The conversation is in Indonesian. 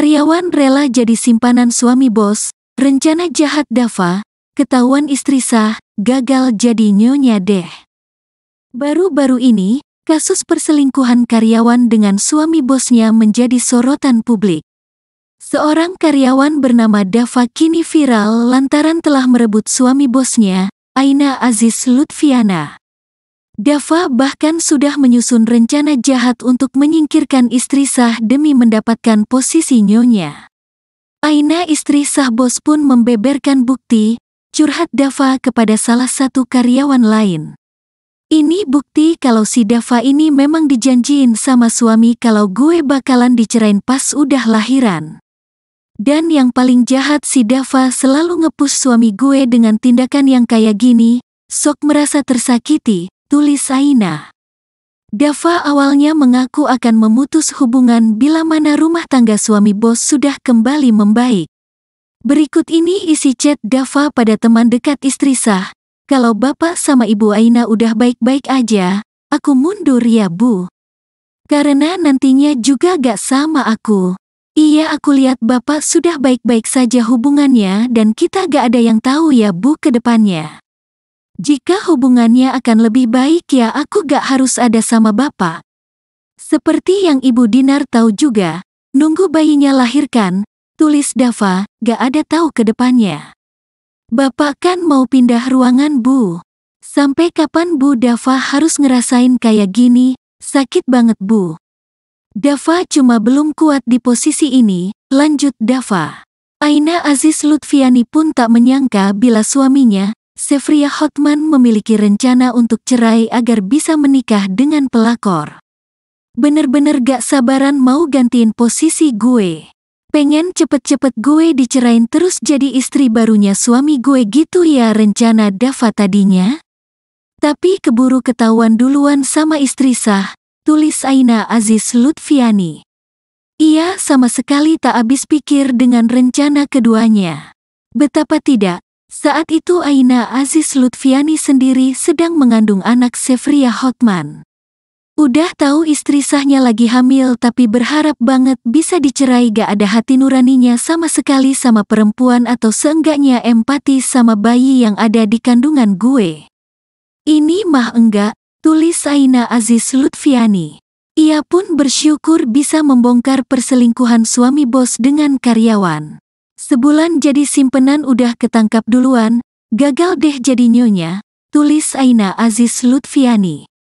Karyawan rela jadi simpanan suami bos, rencana jahat Dava, ketahuan istri sah, gagal jadi nyonya deh. Baru-baru ini, kasus perselingkuhan karyawan dengan suami bosnya menjadi sorotan publik. Seorang karyawan bernama Dava kini viral lantaran telah merebut suami bosnya, Aina Aziz Lutfiana. Dava bahkan sudah menyusun rencana jahat untuk menyingkirkan istri sah demi mendapatkan posisi nyonya. Aina istri sah bos pun membeberkan bukti, curhat Dava kepada salah satu karyawan lain. Ini bukti kalau si Dava ini memang dijanjiin sama suami kalau gue bakalan dicerain pas udah lahiran. Dan yang paling jahat si Dava selalu ngepus suami gue dengan tindakan yang kayak gini, sok merasa tersakiti, tulis Saina. Dava awalnya mengaku akan memutus hubungan bila mana rumah tangga suami bos sudah kembali membaik. Berikut ini isi chat Dava pada teman dekat istri Sah. Kalau bapak sama ibu Aina udah baik-baik aja, aku mundur ya bu. Karena nantinya juga gak sama aku. Iya aku lihat bapak sudah baik-baik saja hubungannya dan kita gak ada yang tahu ya bu ke depannya. Jika hubungannya akan lebih baik ya aku gak harus ada sama bapak. Seperti yang Ibu Dinar tahu juga, nunggu bayinya lahirkan, tulis Dava, gak ada tahu ke depannya. Bapak kan mau pindah ruangan Bu. Sampai kapan Bu Dava harus ngerasain kayak gini, sakit banget Bu. Dava cuma belum kuat di posisi ini, lanjut Dava. Aina Aziz Lutfiani pun tak menyangka bila suaminya, Sefria Hotman memiliki rencana untuk cerai agar bisa menikah dengan pelakor. Bener-bener gak sabaran mau gantiin posisi gue. Pengen cepet-cepet gue dicerain terus jadi istri barunya suami gue gitu ya rencana Dava tadinya. Tapi keburu ketahuan duluan sama istri sah, tulis Aina Aziz Lutfiani. Ia sama sekali tak habis pikir dengan rencana keduanya. Betapa tidak, saat itu Aina Aziz Lutfiani sendiri sedang mengandung anak Sefria Hotman. Udah tahu istri sahnya lagi hamil tapi berharap banget bisa dicerai gak ada hati nuraninya sama sekali sama perempuan atau seenggaknya empati sama bayi yang ada di kandungan gue. Ini mah enggak, tulis Aina Aziz Lutfiani. Ia pun bersyukur bisa membongkar perselingkuhan suami bos dengan karyawan. Sebulan jadi simpenan udah ketangkap duluan, gagal deh jadi nyonya, tulis Aina Aziz Lutfiani.